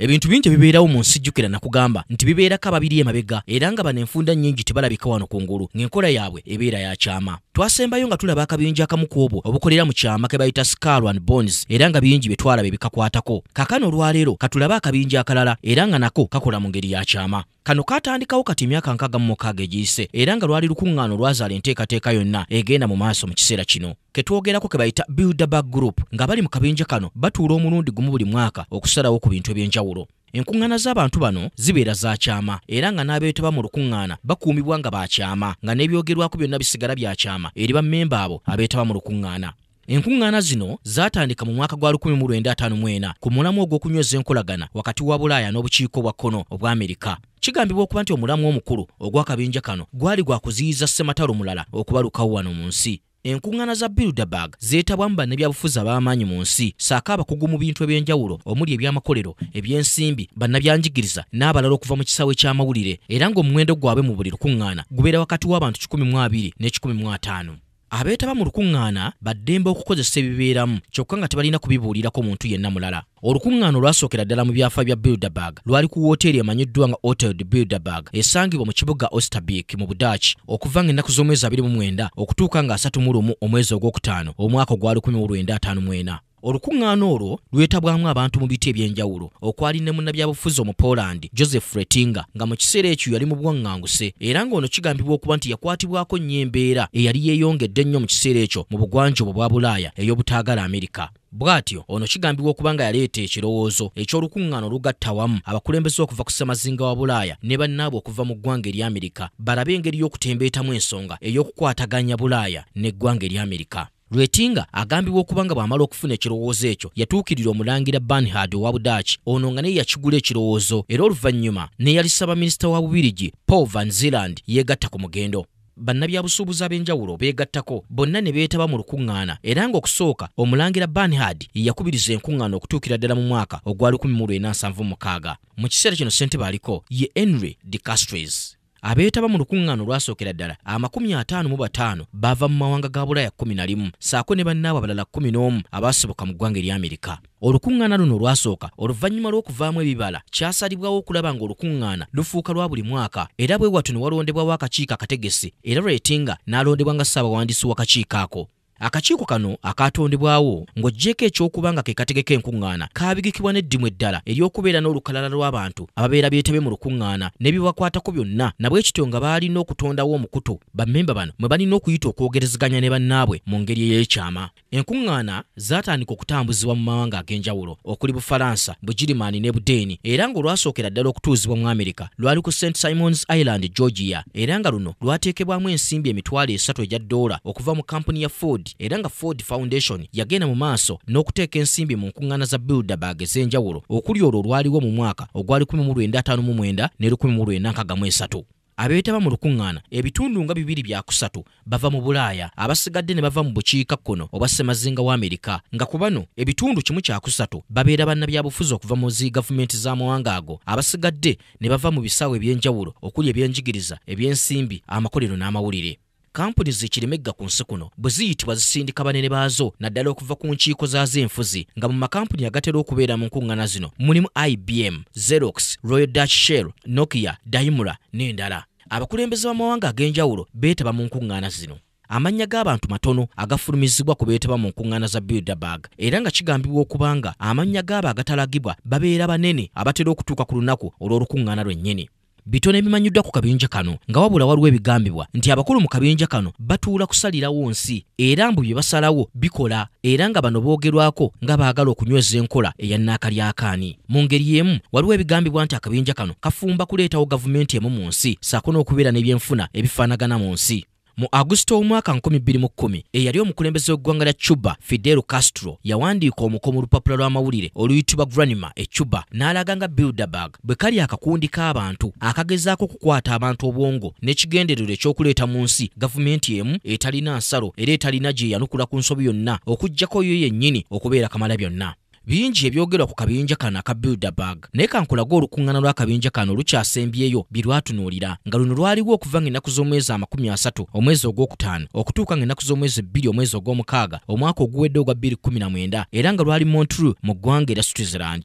ebintu bingi ebibeerawo mu nsi jjukira nakugamba nti bibeerako ababiri emabega era nga bano enfunda nnyingi tebalabika wano ku ngulu ng'enkola yaabwe ebeera ya kyama twasembayo nga tulaba akabinja akamu ku obwo obukolera mu kyama ke bayita scarl and bones era nga bingi bye twalaba ebikakwatako kakano olwaleero katulaba akabinja akalala era nga nako kakola mu ngeri ya kyama kano kaatandikawo kati emyaka nkaga mu mukaaga egiyise era nga lwali lukuŋŋaano olwazaala enteekateeka yonna egenda mu maaso mu kiseera kino ke twogerako ke bayita builderback group nga bali mu kabinja kano batuula omulundi gumu buli mwaka okusalawo ku bintu eby'enjawulo ez'enjawulo enkuŋŋaana z'abantu bano zibeera za kyama era nga n'abeetaba mu lukuŋŋaana bakuumibwa nga bakyama nga n'ebyogerwako byonna bisigala bya kyama eri ba mmemba abo abeetaba mu lukuŋŋaana enkuŋŋaana zino zaatandika mu mwaka gwa 1954 ku mulamu ogw'okunyweza enkolagana wakati wa bulaaya n'obukiiko bwa kkono obwa amerika kigambibwa okuba nti omulamu omukulu ogw'akabinja kano gwali gwa kuziyiza ssematalo mulala okubalukawo wano mu nsi enkuŋŋaana za bildebag zeetabwamu bannabyabufuzi ab'amaanyi mu nsi saako abakugu mu bintu eby'enjawulo omuli ebyamakolero ebyensimbi bannabyanjigiriza n'abalala okuva mu kisaawo ekyamawulire era ng'omuwendo gwabwe mu buli lukuŋŋaana gubeera wakati w'abantu 12 ne 15 abeetaba mu lukuŋŋaana baddembe okukozesa ebibeeramu kyokka nga tebalina kubibuulirako muntu yenna mulala olukuŋŋaana olwasookera ddala mu byafa bya bildeburg lwali ku wooteeri emanyiddwa nga otered bildeburg esangibwa mu kibuga osterbeek mu budaaki okuva nga ennaku z'omwezi 29 okutuuka nga 31 omwezi ogwokutaano omwaka ogwa 954 olukuŋŋaana olwo lwetabwamu abantu mu biti eby'enjawulo okwali ne munnabyabufuzi omu poland joseph fretinga nga mu kiseera ekyo yali mu buwaŋŋanguse era ng'ono kigambibwa okuba nti yakwatibwako nnyo embeera eyali yeeyongedde ennyo mu kiseera ekyo mu bugwanjuba bwa bulaaya ey'obutaagala amerika bw'atyo ono kigambibwa okuba nga yaleeta ekirowoozo eky'olukuŋŋaana olugatta wamu abakulembeze okuva ku ssemazinga wa bulaaya ne bannaabwe okuva mu ggwanga ery amerika balabe engeri y'okutembeetamu ensonga ey'okukwataganya bulaaya n'eggwanga ery amerika lwetinga agambibwa okuba nga bw'amala okufuna ekirowoozo ekyo yatuukirira omulangira banhard owa budaaki ono nga naye yakigula ekirowoozo era oluvannyuma neyalisa baminisita wa bubirigi paul van zealand yeegatta ku mugendo bannabyabusuubuzi ab'enjawulo beegattako bonna ne beetaba mu lukuŋŋaana era ng'okusooka omulangira banhard yeyakubiriza enkuŋŋaana okutuukira ddala mu mwaka ogwa 1976 mu kiseera kino ssente baaliko ye henry de castres abeetaba mu lukuŋŋaano olwasookera ddala amakumiatanomubataano bava mu mawanga ga bulaaya kkumi nalimu saako ne bannaabo abalala kkumi n'omu abaasoboka mu ggwanga eryamerika olukuŋŋaana luno olwasooka oluvannyuma lw'okuvaamu ebibala kyasalibwawo okulaba ng'olukuŋŋaana lufuuka lwa buli mwaka era bwe watu ne walondebwa w'akakiiko akategese era lwetinga n'alondebwa nga ssaabawandiisi w'akakiiko ako akakiiko kano akatondebwawo ng'ogjeko ekyokuba nga ke katege k'enkuŋŋaana kaabigikibwa n'eddimu eddala ery'okubeera n'olukalala lw'abantu ababeera byetebe mu lukuŋŋaana n'ebyebakwatako byonna nabwe kityo nga baalina okutondawo omukutu bammemba bano mwe balina okuyita okwogerezeganya ne bannaabwe mu ngeri ey'ekyama enkuŋŋaana zaatandika okutambuzibwa mu mawanga ag'enjawulo okuli bufalansa bugirimaani ne budeeni era ng'olwasookera ddala okutuuzibwa mu amerika lwali ku st simons island georgia era nga luno lwateekebwamu ensimbi emitwalo esatu egya dola okuva mu kampuni ya ford era nga ford foundation yagenda mu maaso n'okuteeka ensimbi mu nkuŋŋaana za bilderbag ez'enjawulo okuli olwo olwaliwo mu mwaka ogwali 1959 ne 193 abeetaba mu lukuŋŋaana ebitundu nga bibiri byakusatu bava mu bulaaya abasigadde ne bava mu bukiika kkono obwa ssemazinga wa amerika nga ku bano ebitundu kimu kyakusatu babeera bannabyabufuzi okuva mu zi gavumenti za mawanga ago abasigadde ne bava mu bisaawo eby'enjawulo okuli ebyenjigiriza ebyensimbi amakolero n'amawulire kampuni zikirimu egga ku nsi kuno bwe ziyitibwa zisindika banene baazo naddala okuva ku nkiiko zaazo enfuzi nga mu makampuni agatera okubeera mu nkuŋŋana zino mulimu ibm zerox royal dutch shell nokia daimura n'endala abakulembeze b'amawanga ag'enjawulo beetaba mu nkuŋŋaana zino amannya g'abantu matono agafulumizibwa ku beetaba mu nkuŋŋaana za bildebug era nga kigambibwa okuba nga amannya g'abo agatalagibwa babeera banene abatera okutuuka ku lunaku olw'olukuŋŋaana lwennyini bitono ebimanyiddwa ku kabinja kano nga wabula waliwo ebigambibwa nti abakulu mu kabinja kano batuula kusalirawo nsi era mbu bye basalawo bikola era nga bano boogerwako nga baagala okunyweza enkola eyannaaka lyakaani mu ngeri emu waliwo ebigambibwa nti akabinja kano kafumba kuleetawo gavumenti emu mu nsi saako n'okubeera n'ebyenfuna ebifaanagana mu nsi mu agusito w'omwaka 2010 eyali omukulembeze w'eggwanga lya cuba fidelo castro yawandiika omuko mu lupapula lw'amawulire oluyitibwa granima ecuba n'alaga nga bildebug bwe kali akakundi k'abantu akagezaako okukwata abantu obwongo n'ekigendererwa ekyokuleeta mu nsi gavumenti emu etalina nsalo era etalina gye yanukula ku nsobi yonna okuggyako yo yennyini okubeera kamala byonna bingi ebyogerwa ku kabinja kano aka bildebug naye kankulaga olukuŋŋana lw'akabinja kano lukyasembyeyo bye lwatunuulira nga luno lwaliwo okuva ng'ennaku z'omwezi amakumi asatu omwezi ogwokutaano okutuuka ng'ennaku z'omwezi bbiri omwezi ogw'omukaaga omwaka oguwedde ogwa bbiri kumi na mwenda era nga lwali montru mu ggwanga era switzerland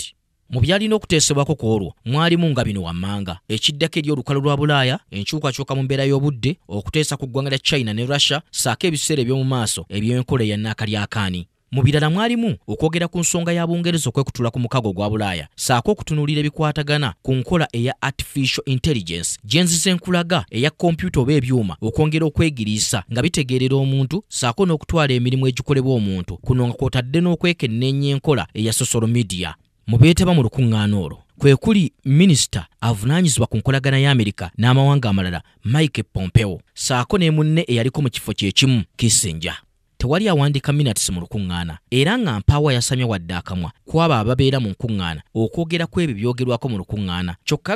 mu byalina okuteesebwako ku olwo mwalimu nga bino wammanga ekiddako eri olukalo lwa bulaaya enkyukakyuka mu mbeera y'obudde okuteesa ku ggwanga lya china ne russia ssaako ebiseera eby'omu maaso eby'enkola eya nnaaka lyakaani mu birala mwalimu okwogera ku nsonga ya bungereza okwekutula ku mukago gwa bulaaya saako okutunuulira ebikwatagana ku nkola eya artificial intelligence gyenzize enkulaga eya kompyuta oba ebyuma okwongera okwegiriisa nga bitegeerera omuntu saako n'okutwala emirimu egikolebwa omuntu kuno nga kwotadde n'okwekenneenya enkola eya social media mu beetaba mu lukuŋŋaana olwo kwe kuli minisita avunaanyizibwa ku nkolagana y'amerika n'amawanga amalala mike pompeo saako ne munne eyaliko mu kifo kye kimu kisinja tewali awandiika minatisi mu lukuŋŋaana era nga mpaawa yasamye wadde akamwa kwaba ababeera mu nkuŋŋaana okwogera ku ebyo byogerwako mu lukuŋŋaana kyokka